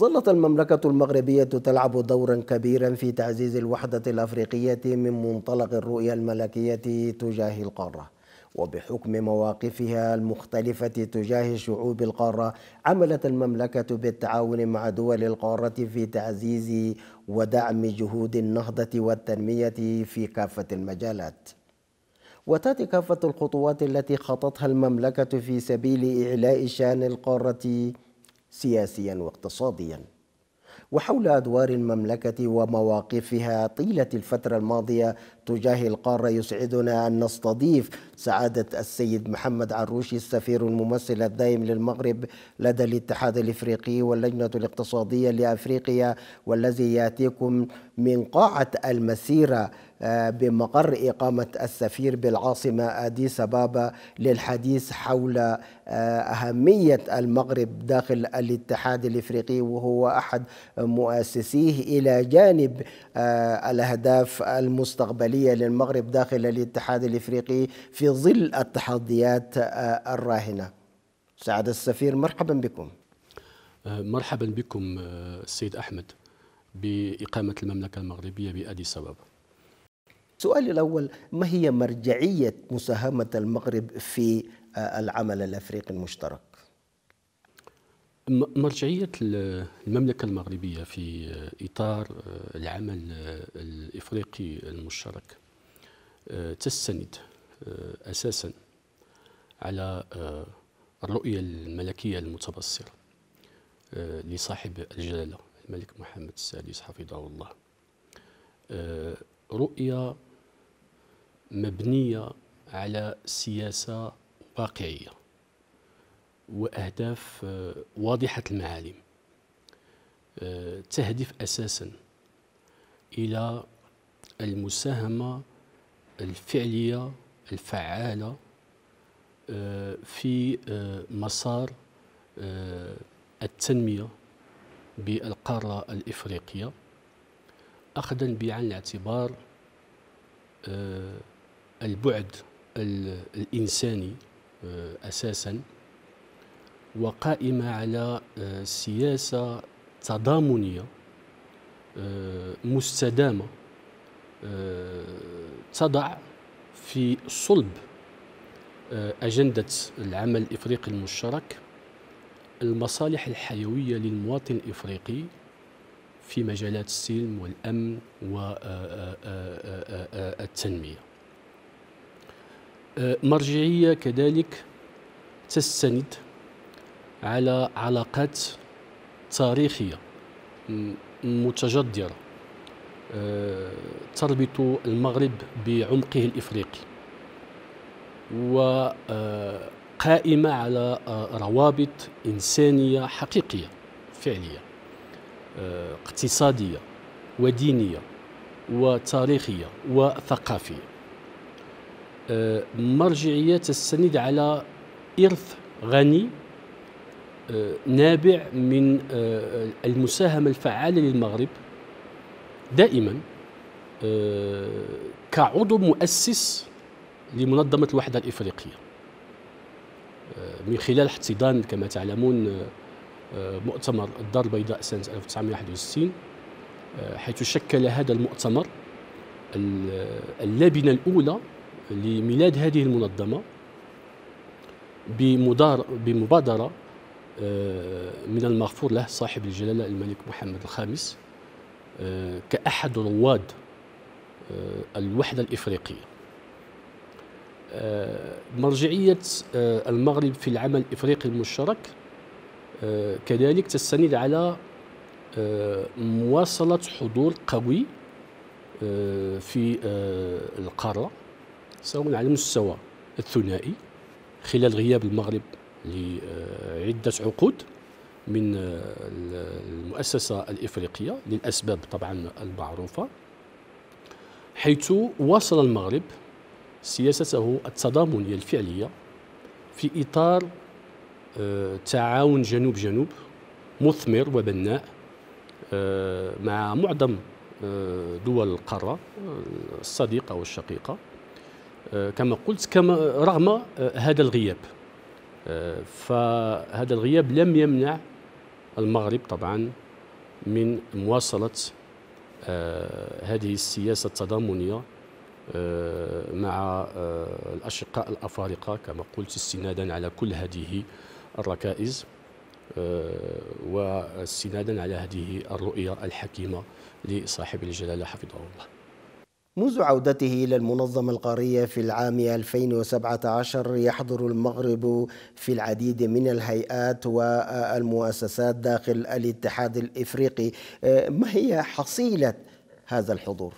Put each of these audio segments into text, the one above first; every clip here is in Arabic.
ظلت المملكة المغربية تلعب دورا كبيرا في تعزيز الوحدة الأفريقية من منطلق الرؤية الملكية تجاه القارة وبحكم مواقفها المختلفة تجاه شعوب القارة عملت المملكة بالتعاون مع دول القارة في تعزيز ودعم جهود النهضة والتنمية في كافة المجالات وتاتي كافة الخطوات التي خطتها المملكة في سبيل إعلاء شان القارة سياسيا واقتصاديا وحول ادوار المملكه ومواقفها طيله الفتره الماضيه تجاه القارة يسعدنا أن نستضيف سعادة السيد محمد عروشي السفير الممثل الدائم للمغرب لدى الاتحاد الإفريقي واللجنة الاقتصادية لأفريقيا والذي يأتيكم من قاعة المسيرة آه، بمقر إقامة السفير بالعاصمة أديس أبابا للحديث حول آه، أهمية المغرب داخل الاتحاد الإفريقي وهو أحد مؤسسيه إلى جانب آه، الأهداف المستقبلية العملية للمغرب داخل الاتحاد الإفريقي في ظل التحديات آه، الراهنة سعد السفير مرحبا بكم آه، مرحبا بكم آه، السيد أحمد بإقامة المملكة المغربية بأدي سبب سؤالي الأول ما هي مرجعية مساهمة المغرب في العمل الأفريقي المشترك؟ مرجعية المملكة المغربية في إطار آه، العمل آه، الإفريقي المشترك آه، تستند أساسا على الرؤية الملكية المتبصرة لصاحب الجلالة الملك محمد السادس حفظه الله رؤية مبنية على سياسة واقعية واهداف آه، واضحه المعالم آه، تهدف اساسا الى المساهمه الفعليه الفعاله آه، في مسار التنميه بالقاره الافريقيه اخذا بعين الاعتبار البعد الانساني اساسا وقائمة على آه، سياسة تضامنية آه، مستدامة آه، تضع في صلب أجندة العمل الإفريقي المشترك المصالح الحيوية للمواطن الإفريقي في مجالات السلم والأمن والتنمية مرجعية كذلك تستند على علاقات تاريخية متجذرة آه، تربط المغرب بعمقه الإفريقي وقائمة آه، على آه، روابط إنسانية حقيقية فعلية اقتصادية ودينية وتاريخية وثقافية مرجعية تستند على إرث غني آه، نابع من آه، المساهمة الفعالة للمغرب دائما آه، كعضو مؤسس لمنظمة الوحدة الإفريقية من خلال احتضان كما تعلمون مؤتمر الدار البيضاء سنة 1961 حيث شكل هذا المؤتمر اللبنة الأولى لميلاد هذه المنظمة بمبادرة آه، من المغفور له صاحب الجلاله الملك محمد الخامس آه، كأحد رواد آه، الوحدة الإفريقية مرجعية المغرب في العمل الإفريقي المشترك كذلك تستند على مواصلة حضور قوي في القارة سواء على المستوى الثنائي خلال غياب المغرب لعدة عقود من المؤسسة الإفريقية للأسباب طبعا المعروفة حيث واصل المغرب سياسته التضامنية الفعلية في إطار آه، تعاون جنوب جنوب مثمر وبناء آه، مع معظم آه، دول القارة الصديقة والشقيقة كما قلت كما رغم هذا الغياب فهذا الغياب لم يمنع المغرب طبعا من مواصلة آه، هذه السياسة التضامنية آه، مع آه، الأشقاء الأفارقة كما قلت استنادا على كل هذه الركائز واستنادا على هذه الرؤية الحكيمة لصاحب الجلالة حفظه الله منذ عودته إلى المنظمة القارية في العام 2017 يحضر المغرب في العديد من الهيئات والمؤسسات داخل الاتحاد الإفريقي آه، ما هي حصيلة هذا الحضور؟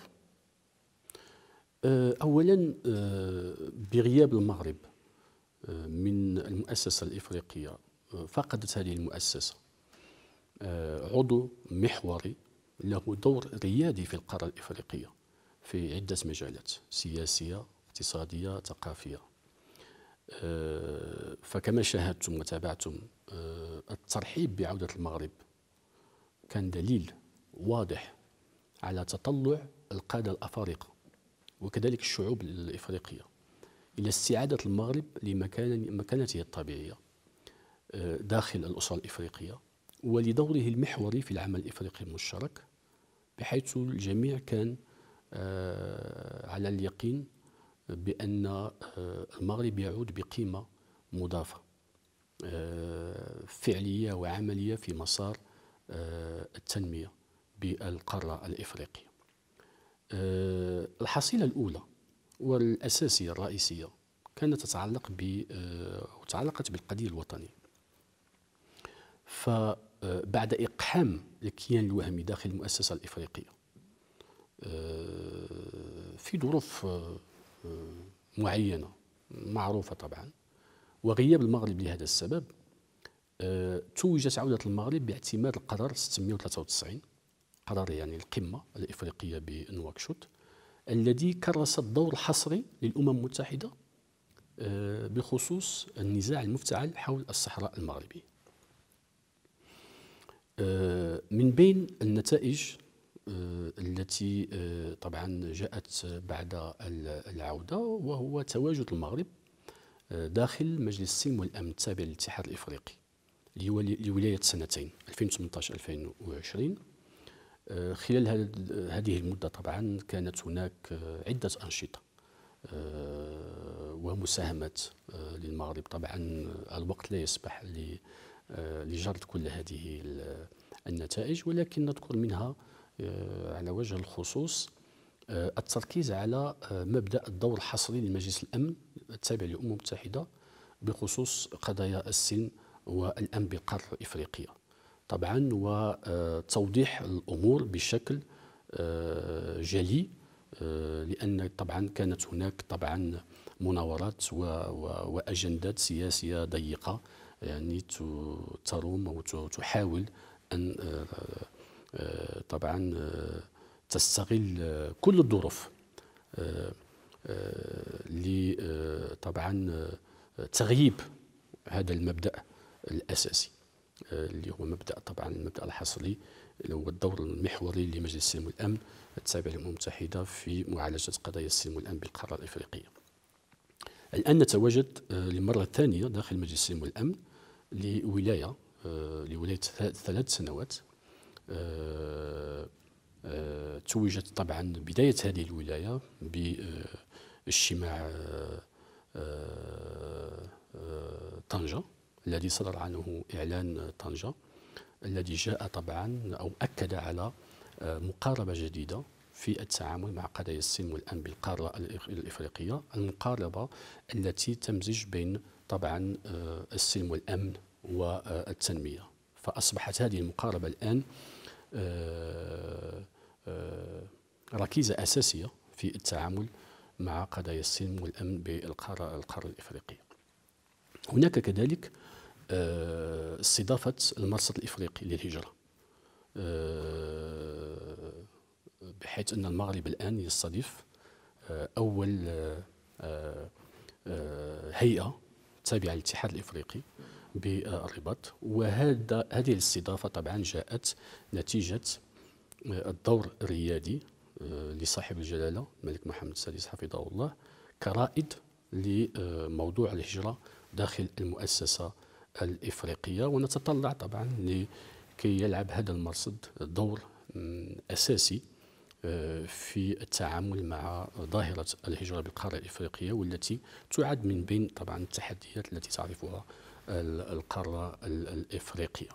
آه، أولا آه، بغياب المغرب من المؤسسة الإفريقية فقدت هذه المؤسسة عضو محوري له دور ريادي في القارة الإفريقية في عدة مجالات سياسية اقتصادية ثقافية آه، فكما شاهدتم وتابعتم آه، الترحيب بعودة المغرب كان دليل واضح على تطلع القادة الأفارقة وكذلك الشعوب الإفريقية إلى استعادة المغرب لمكانته الطبيعية آه، داخل الأسرة الإفريقية ولدوره المحوري في العمل الإفريقي المشترك بحيث الجميع كان آه، على اليقين بأن آه، المغرب يعود بقيمة مضافة آه، فعلية وعملية في مسار التنمية بالقارة الإفريقية الحصيلة الأولى والأساسية الرئيسية كانت تتعلق ب وتعلقت بالقضية الوطنية فبعد إقحام الكيان الوهمي داخل المؤسسة الإفريقية آه، في ظروف آه، آه، معينة معروفة طبعا وغياب المغرب لهذا السبب توجت عودة المغرب باعتماد القرار 693 قرار يعني القمة الإفريقية بنواكشوط الذي كرس الدور الحصري للأمم المتحدة بخصوص النزاع المفتعل حول الصحراء المغربية من بين النتائج آه، التي آه، طبعا جاءت بعد العودة وهو تواجد المغرب آه، داخل مجلس السلم والأمن التابع للاتحاد الإفريقي لولاية سنتين 2018-2020 خلال هذه المدة طبعا كانت هناك عدة أنشطة ومساهمات للمغرب طبعا الوقت لا يسمح لجرد كل هذه النتائج ولكن نذكر منها آه، على وجه الخصوص آه، التركيز على آه، مبدا الدور الحصري لمجلس الامن التابع للامم المتحده بخصوص قضايا السن والامن بالقاره الافريقيه طبعا وتوضيح الامور بشكل جلي لان طبعا كانت هناك طبعا مناورات واجندات سياسيه ضيقه يعني تروم او تحاول ان آه، طبعا آه، تستغل آه، كل الظروف لطبعا تغييب هذا المبدا الاساسي اللي هو مبدا طبعا المبدا الحصري اللي هو الدور المحوري لمجلس السلم والامن التابع للامم المتحده في معالجه قضايا السلم والامن بالقاره الافريقيه. الان نتواجد للمره الثانيه داخل مجلس السلم والامن لولايه لولايه ثلاث سنوات توجت طبعا بداية هذه الولاية باجتماع آه، آه، طنجة الذي صدر عنه إعلان طنجة الذي جاء طبعا أو أكد على آه، مقاربة جديدة في التعامل مع قضايا السلم والأمن بالقارة الإفريقية المقاربة التي تمزج بين طبعا السلم والأمن والتنمية فأصبحت هذه المقاربة الآن آه، آه، ركيزه اساسيه في التعامل مع قضايا السلم والامن بالقاره الافريقيه. هناك كذلك آه، استضافه المرصد الافريقي للهجره. بحيث ان المغرب الان يستضيف اول هيئه التابعه للاتحاد الافريقي بالرباط وهذا هذه الاستضافه طبعا جاءت نتيجه آه، الدور الريادي آه، لصاحب الجلاله الملك محمد السادس حفظه الله كرائد لموضوع الهجره داخل المؤسسه الافريقيه ونتطلع طبعا لكي يلعب هذا المرصد دور اساسي في التعامل مع ظاهرة الهجرة بالقارة الإفريقية والتي تعد من بين طبعا التحديات التي تعرفها القارة الإفريقية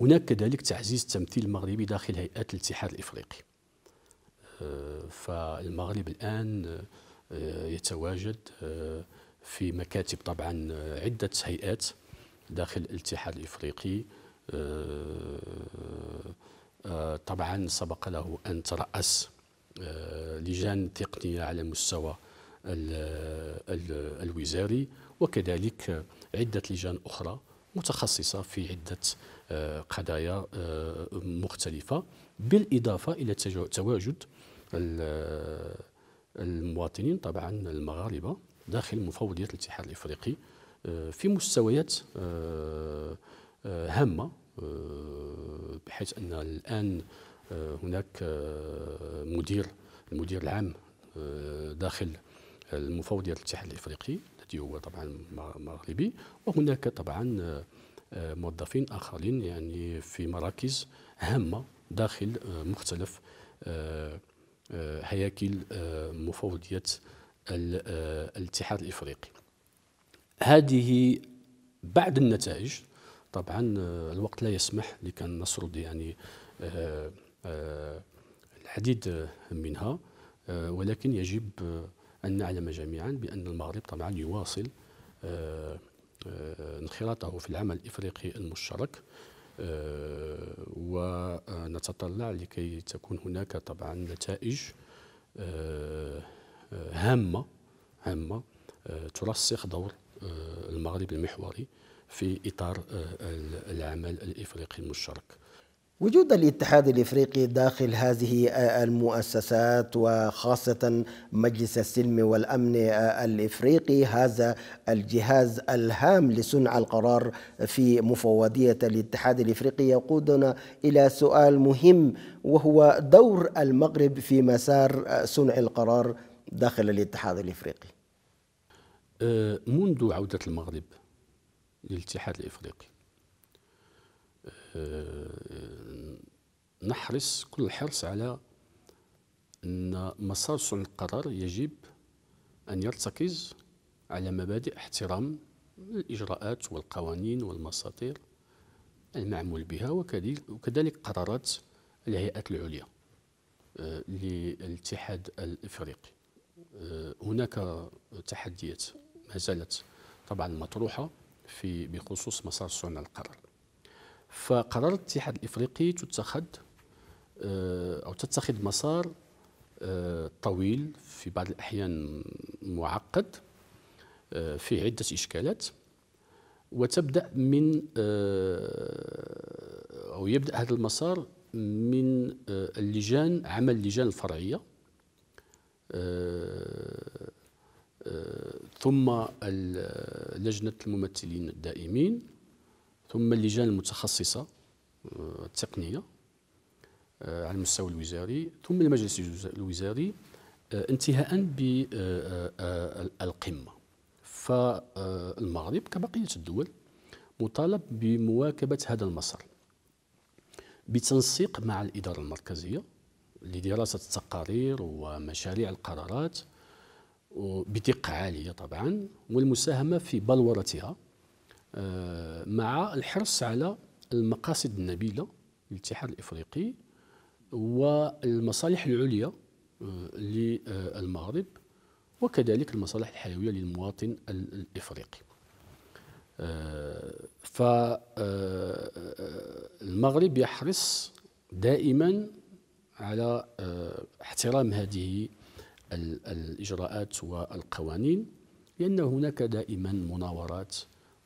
هناك كذلك تعزيز التمثيل المغربي داخل هيئات الاتحاد الإفريقي آه، فالمغرب الآن آه، يتواجد آه، في مكاتب طبعا عدة هيئات داخل الاتحاد الإفريقي آه، طبعا سبق له أن ترأس آه، لجان تقنية على مستوى الوزاري وكذلك عدة لجان أخرى متخصصة في عدة آه، قضايا مختلفة بالإضافة إلى تواجد المواطنين طبعا المغاربة داخل مفوضية الاتحاد الإفريقي في مستويات هامة آه، بحيث ان الان آه، هناك آه، مدير المدير العام داخل المفوضيه الاتحاد الافريقي الذي هو طبعا مغربي وهناك طبعا موظفين اخرين يعني في مراكز هامه داخل مختلف هياكل مفوضيه الاتحاد الافريقي هذه بعد النتائج طبعا آه، الوقت لا يسمح لكي نسرد يعني آه، آه، العديد منها ولكن يجب أن نعلم جميعا بأن المغرب طبعا يواصل انخراطه في العمل الإفريقي المشترك ونتطلع لكي تكون هناك طبعا نتائج هامة هامة ترسخ دور المغرب المحوري في إطار آه، العمل الإفريقي المشترك وجود الاتحاد الافريقي داخل هذه آه، المؤسسات وخاصه مجلس السلم والامن آه، الافريقي هذا الجهاز الهام لصنع القرار في مفوضيه الاتحاد الافريقي يقودنا الى سؤال مهم وهو دور المغرب في مسار صنع القرار داخل الاتحاد الافريقي. منذ عوده المغرب للاتحاد الافريقي نحرص كل الحرص على ان مسار صنع القرار يجب ان يرتكز على مبادئ احترام الاجراءات والقوانين والمساطير المعمول بها وكذلك قرارات الهيئات العليا آه، للاتحاد الافريقي آه، هناك تحديات ما زالت طبعا مطروحه في بخصوص مسار صنع القرار فقرار الاتحاد الافريقي تتخذ آه، او تتخذ مسار آه، طويل في بعض الاحيان معقد آه، فيه عده اشكالات وتبدا من او يبدا هذا المسار من اللجان عمل اللجان الفرعيه ثم لجنة الممثلين الدائمين ثم اللجان المتخصصة آه، التقنية آه، على المستوى الوزاري ثم المجلس الوزاري آه، انتهاء بالقمة فالمغرب كبقية الدول مطالب بمواكبة هذا المسار بتنسيق مع الإدارة المركزية لدراسة التقارير ومشاريع القرارات بدقة عالية طبعا والمساهمة في بلورتها آه، مع الحرص على المقاصد النبيلة للاتحاد الإفريقي والمصالح العليا آه، للمغرب وكذلك المصالح الحيوية للمواطن الإفريقي آه، فالمغرب يحرص دائما على احترام هذه الإجراءات والقوانين لأن هناك دائما مناورات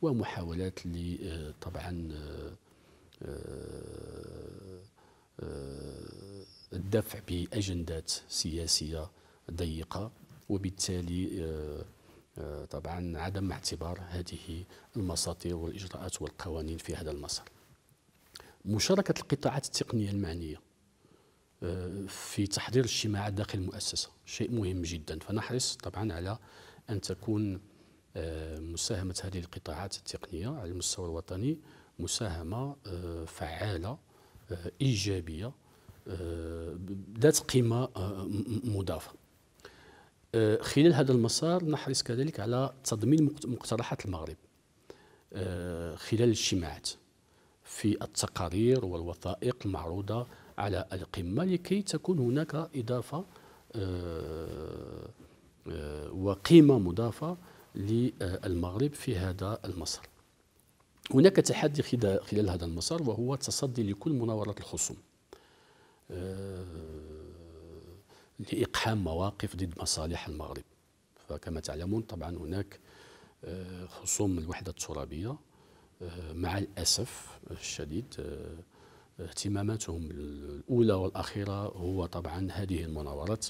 ومحاولات آه، طبعا آه، آه، الدفع بأجندات سياسية ضيقة وبالتالي طبعا عدم اعتبار هذه المساطير والإجراءات والقوانين في هذا المسار مشاركة القطاعات التقنية المعنية في تحضير الاجتماعات داخل المؤسسه شيء مهم جدا فنحرص طبعا على ان تكون آه، مساهمه هذه القطاعات التقنيه على المستوى الوطني مساهمه آه، فعاله آه، ايجابيه ذات قيمه مضافه خلال هذا المسار نحرص كذلك على تضمين مقترحات المغرب خلال الاجتماعات في التقارير والوثائق المعروضه على القمة لكي تكون هناك إضافة آه، آه، وقيمة مضافة للمغرب في هذا المسار هناك تحدي خلال هذا المسار وهو التصدي لكل مناورات الخصوم آه، لإقحام مواقف ضد مصالح المغرب فكما تعلمون طبعا هناك خصوم الوحدة الترابية مع الأسف الشديد اهتماماتهم الأولى والأخيرة هو طبعا هذه المناورات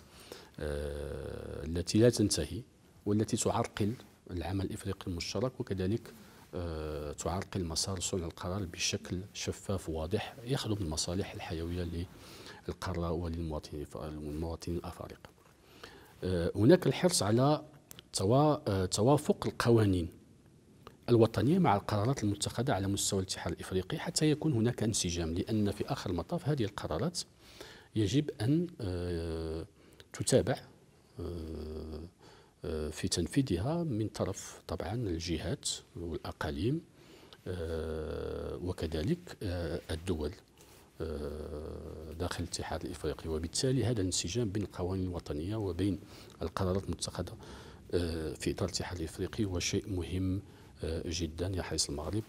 آه، التي لا تنتهي والتي تعرقل العمل الإفريقي المشترك وكذلك آه، تعرقل مسار صنع القرار بشكل شفاف وواضح يخدم المصالح الحيوية للقارة وللمواطنين الأفارقة آه، هناك الحرص على توافق القوانين الوطنية مع القرارات المتخذة على مستوى الاتحاد الإفريقي حتى يكون هناك انسجام لأن في آخر المطاف هذه القرارات يجب أن آه، تتابع آه، آه، في تنفيذها من طرف طبعا الجهات والأقاليم وكذلك الدول داخل الاتحاد الافريقي وبالتالي هذا الانسجام بين القوانين الوطنيه وبين القرارات المتخذه في اطار الاتحاد الافريقي هو شيء مهم آه، جدا يحرص المغرب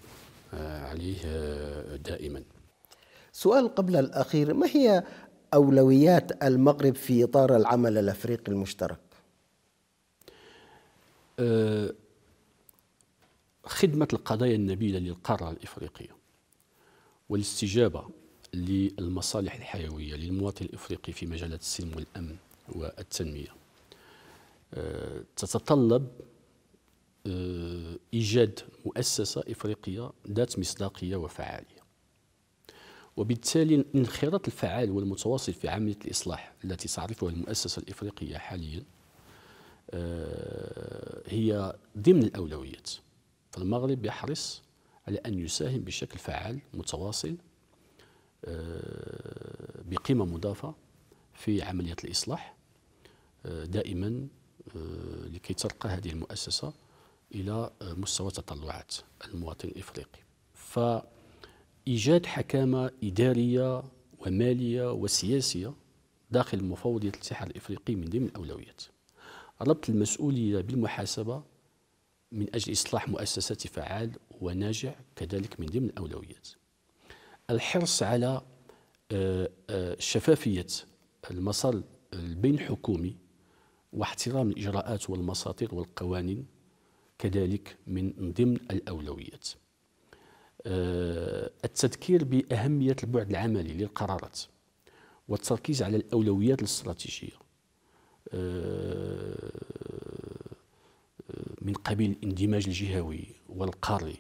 آه، عليه آه، دائما سؤال قبل الأخير ما هي أولويات المغرب في إطار العمل الأفريقي المشترك؟ خدمة القضايا النبيلة للقارة الإفريقية والاستجابة للمصالح الحيوية للمواطن الإفريقي في مجالات السلم والأمن والتنمية تتطلب آه، إيجاد مؤسسة إفريقية ذات مصداقية وفعالية وبالتالي الانخراط الفعال والمتواصل في عملية الإصلاح التي تعرفها المؤسسة الإفريقية حاليا آه، هي ضمن الأولويات فالمغرب يحرص على أن يساهم بشكل فعال متواصل آه، بقيمة مضافة في عملية الإصلاح دائما لكي ترقى هذه المؤسسة إلى مستوى تطلعات المواطن الإفريقي فإيجاد حكامة إدارية ومالية وسياسية داخل مفوضية الاتحاد الإفريقي من ضمن الأولويات ربط المسؤولية بالمحاسبة من أجل إصلاح مؤسسات فعال وناجع كذلك من ضمن الأولويات الحرص على آه، آه، شفافية المسار البين حكومي واحترام الإجراءات والمساطير والقوانين كذلك من ضمن الأولويات آه، التذكير بأهمية البعد العملي للقرارات والتركيز على الأولويات الاستراتيجية آه، من قبيل الاندماج الجهوي والقاري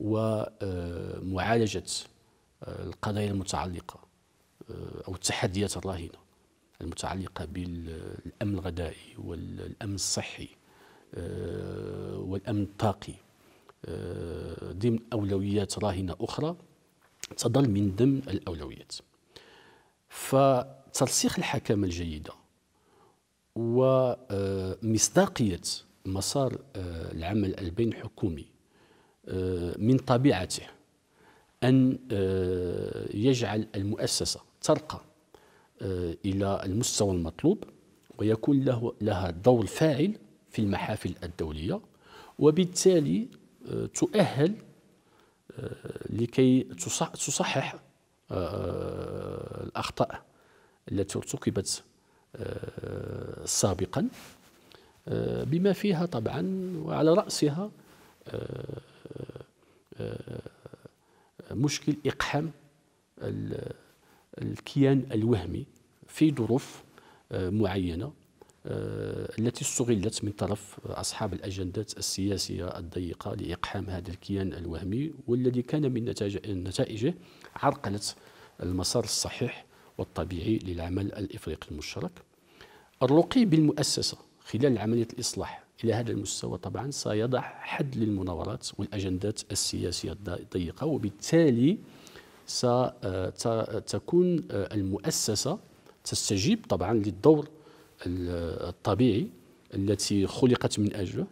ومعالجة آه، القضايا المتعلقة أو التحديات الراهنة المتعلقة بالأمن الغذائي والأمن الصحي آه، والأمن الطاقي آه، ضمن أولويات راهنة أخرى تظل من ضمن الأولويات فترسيخ الحكامة الجيدة ومصداقية آه، مسار العمل البين حكومي من طبيعته أن يجعل المؤسسة ترقى إلى المستوى المطلوب ويكون له لها دور فاعل في المحافل الدولية وبالتالي آه، تؤهل آه، لكي تصحح آه، الأخطاء التي ارتكبت سابقا بما فيها طبعا وعلى رأسها مشكل إقحام الكيان الوهمي في ظروف معينه آه، التي استغلت من طرف أصحاب الأجندات السياسية الضيقة لإقحام هذا الكيان الوهمي والذي كان من نتائجه عرقلة المسار الصحيح والطبيعي للعمل الإفريقي المشترك الرقي بالمؤسسة خلال عملية الإصلاح إلى هذا المستوى طبعا سيضع حد للمناورات والأجندات السياسية الضيقة وبالتالي ستكون آه، آه، المؤسسة تستجيب طبعا للدور الطبيعي التي خلقت من أجله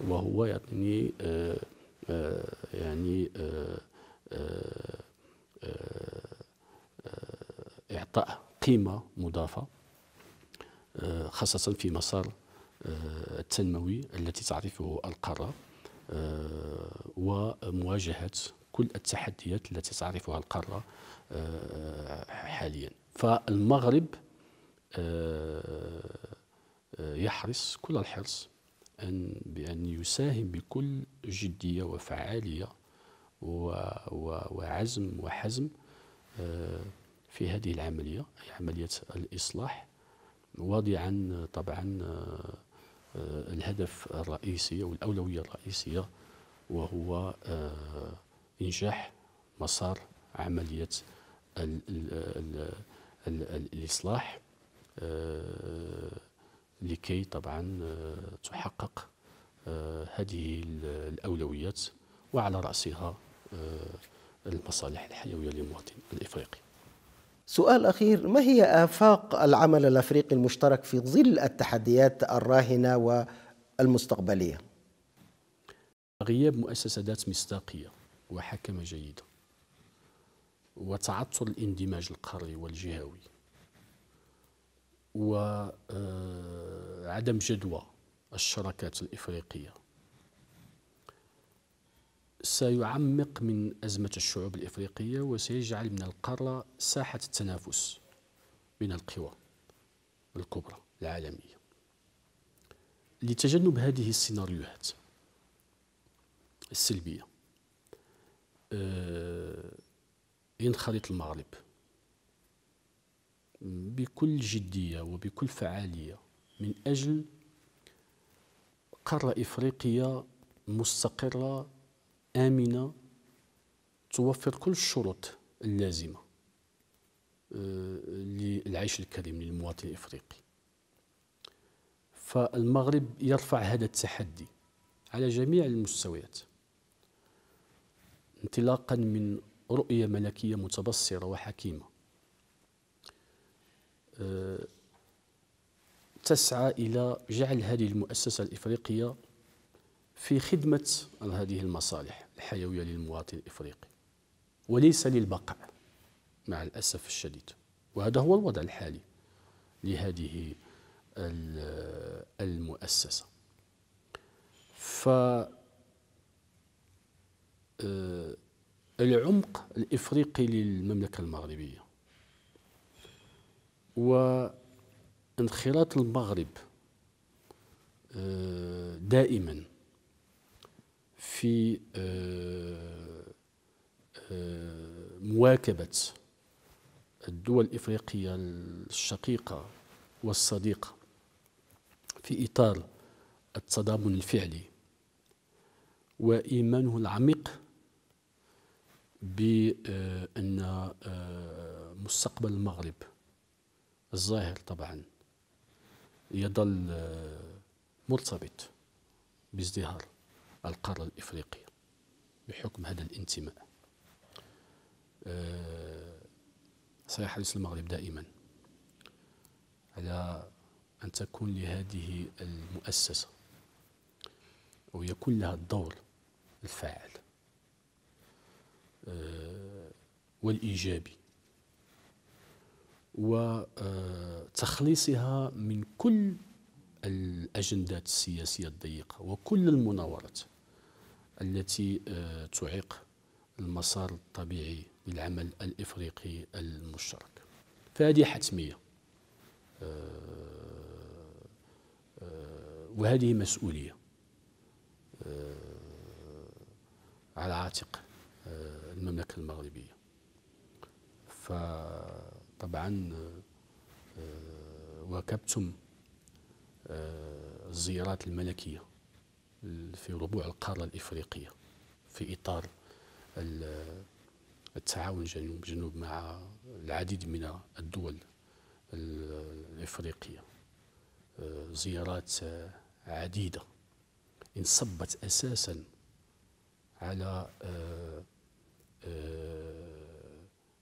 وهو يعطيني آه، آه، يعني آه، إعطاء قيمة مضافة خاصة في مسار التنموي التي تعرفه القارة ومواجهة كل التحديات التي تعرفها القارة حاليا فالمغرب آه، آه، يحرص كل الحرص أن بأن يساهم بكل جدية وفعالية وعزم وحزم آه، في هذه العملية أي عملية الإصلاح واضعا طبعا الهدف الرئيسي أو الأولوية الرئيسية وهو إنجاح مسار عملية الإصلاح آه، لكي طبعا آه، تحقق آه، هذه الأولويات وعلى رأسها المصالح الحيوية للمواطن الإفريقي سؤال أخير ما هي آفاق العمل الأفريقي المشترك في ظل التحديات الراهنة والمستقبلية؟ غياب مؤسسة ذات مصداقية وحكمة جيدة وتعثر الاندماج القاري والجهوي وعدم جدوى الشراكات الإفريقية سيعمق من أزمة الشعوب الإفريقية وسيجعل من القارة ساحة التنافس بين القوى الكبرى العالمية لتجنب هذه السيناريوهات السلبية ينخرط آه، المغرب بكل جدية وبكل فعالية من أجل قارة إفريقية مستقرة آمنة توفر كل الشروط اللازمة آه، للعيش الكريم للمواطن الإفريقي فالمغرب يرفع هذا التحدي على جميع المستويات انطلاقا من رؤية ملكية متبصرة وحكيمة آه، تسعى إلى جعل هذه المؤسسة الإفريقية في خدمة هذه المصالح الحيوية للمواطن الإفريقي وليس للبقع مع الأسف الشديد وهذا هو الوضع الحالي لهذه المؤسسة ف آه، العمق الإفريقي للمملكة المغربية وانخراط المغرب آه، دائما في آه، آه، مواكبة الدول الإفريقية الشقيقة والصديقة في إطار التضامن الفعلي وإيمانه العميق بأن مستقبل المغرب الظاهر طبعا يظل آه، مرتبط بازدهار القارة الإفريقية بحكم هذا الانتماء سيحرص آه، المغرب دائما على أن تكون لهذه المؤسسة ويكون لها الدور الفاعل آه، والإيجابي وتخليصها آه، من كل الأجندات السياسية الضيقة وكل المناورات التي آه، تعيق المسار الطبيعي للعمل الإفريقي المشترك فهذه حتمية آه، وهذه مسؤولية على عاتق المملكة المغربية ف طبعا آه، واكبتم آه، الزيارات الملكية في ربوع القارة الإفريقية في إطار التعاون جنوب جنوب مع العديد من الدول الإفريقية آه، زيارات عديدة انصبت أساسا على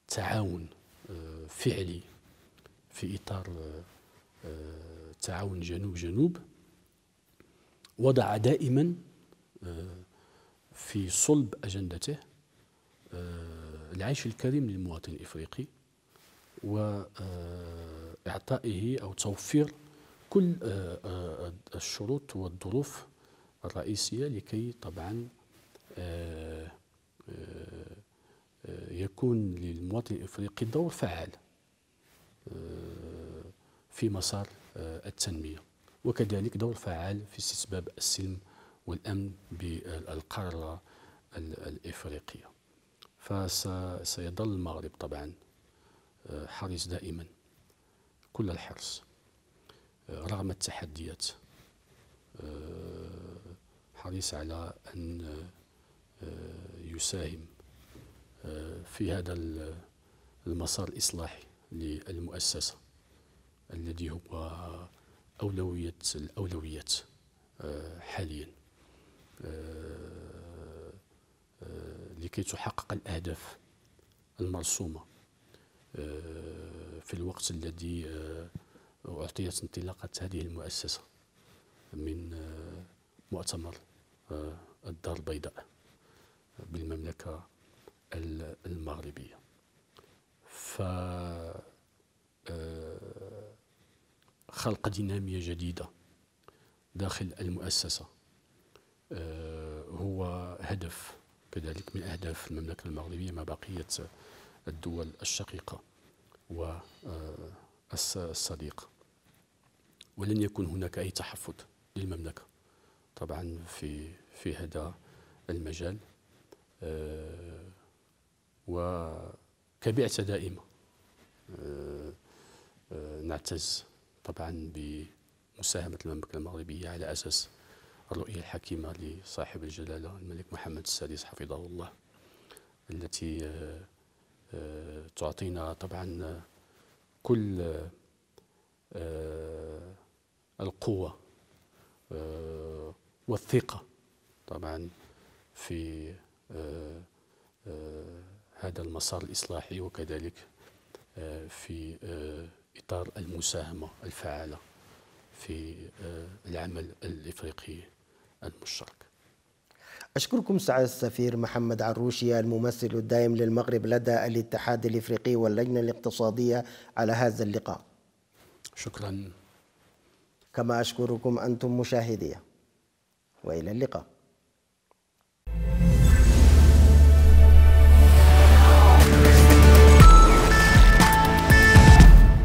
تعاون فعلي في إطار آه، تعاون جنوب جنوب وضع دائما آه، في صلب أجندته آه، العيش الكريم للمواطن الإفريقي وإعطائه أو توفير كل الشروط والظروف الرئيسية لكي طبعا يكون للمواطن الافريقي دور فعال آه، في مسار آه، التنميه وكذلك دور فعال في استتباب السلم والامن بالقاره الافريقيه فسيظل المغرب طبعا آه، حريص دائما كل الحرص رغم التحديات حريص على ان يساهم في هذا المسار الإصلاحي للمؤسسة الذي هو أولوية الأولويات آه، حاليا آه، آه، لكي تحقق الأهداف المرسومة في الوقت الذي أعطيت انطلاقة هذه المؤسسة من مؤتمر الدار البيضاء بالمملكة المغربية ف آه، خلق دينامية جديدة داخل المؤسسة آه، هو هدف كذلك من أهداف المملكة المغربية مع بقية الدول الشقيقة والصديقة آه، ولن يكون هناك أي تحفظ للمملكة طبعا في في هذا المجال وكبعثة دائمة آه، آه، نعتز طبعا بمساهمة المملكة المغربية على أساس الرؤية الحكيمة لصاحب الجلالة الملك محمد السادس حفظه الله التي آه، تعطينا طبعا كل القوة والثقة طبعا في هذا المسار الإصلاحي وكذلك آه، في آه، إطار المساهمة الفعالة في آه، العمل الإفريقي المشترك أشكركم سعادة السفير محمد عروشي الممثل الدائم للمغرب لدى الاتحاد الإفريقي واللجنة الاقتصادية على هذا اللقاء شكرا كما أشكركم أنتم مشاهدي وإلى اللقاء